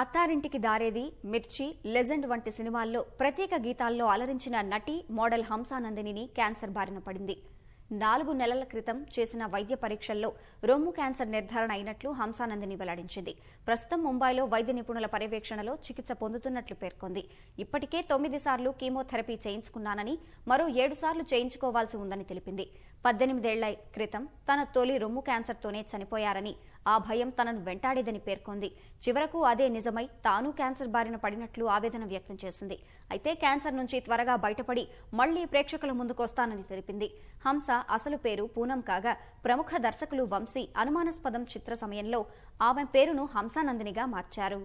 అత్తారింటికి దారేది మిర్చి లెజెండ్ వంటి సినిమాల్లో ప్రత్యేక గీతాల్లో అలరించిన నటి మోడల్ హంసానందిని క్యాన్సర్ బారిన పడింది నాలుగు నెలల క్రితం చేసిన వైద్య పరీక్షల్లో రొమ్ము క్యాన్సర్ నిర్ధారణ అయినట్లు హంసానందిని వెల్లడించింది ప్రస్తుతం ముంబైలో వైద్య నిపుణుల పర్యవేక్షణలో చికిత్స పొందుతున్నట్లు పేర్కొంది ఇప్పటికే తొమ్మిది సార్లు కీమోథెరపీ చేయించుకున్నానని మరో ఏడు సార్లు చేయించుకోవాల్సి ఉందని తెలిపింది పద్దెనిమిదేళ్ల క్రితం తన తొలి రొమ్ము క్యాన్సర్తోనే చనిపోయారని ఆ భయం తనను వెంటాడేదని పేర్కొంది చివరకు అదే నిజమై తాను క్యాన్సర్ బారిన పడినట్లు ఆవేదన వ్యక్తం చేసింది అయితే క్యాన్సర్ నుంచి త్వరగా బయటపడి మళ్లీ ప్రేక్షకుల ముందుకొస్తానని తెలిపింది హంస అసలు పేరు పూనం కాగా ప్రముఖ దర్శకులు వంశీ అనుమానాస్పదం చిత్ర సమయంలో ఆమె పేరును హంసానందినిగా మార్చారు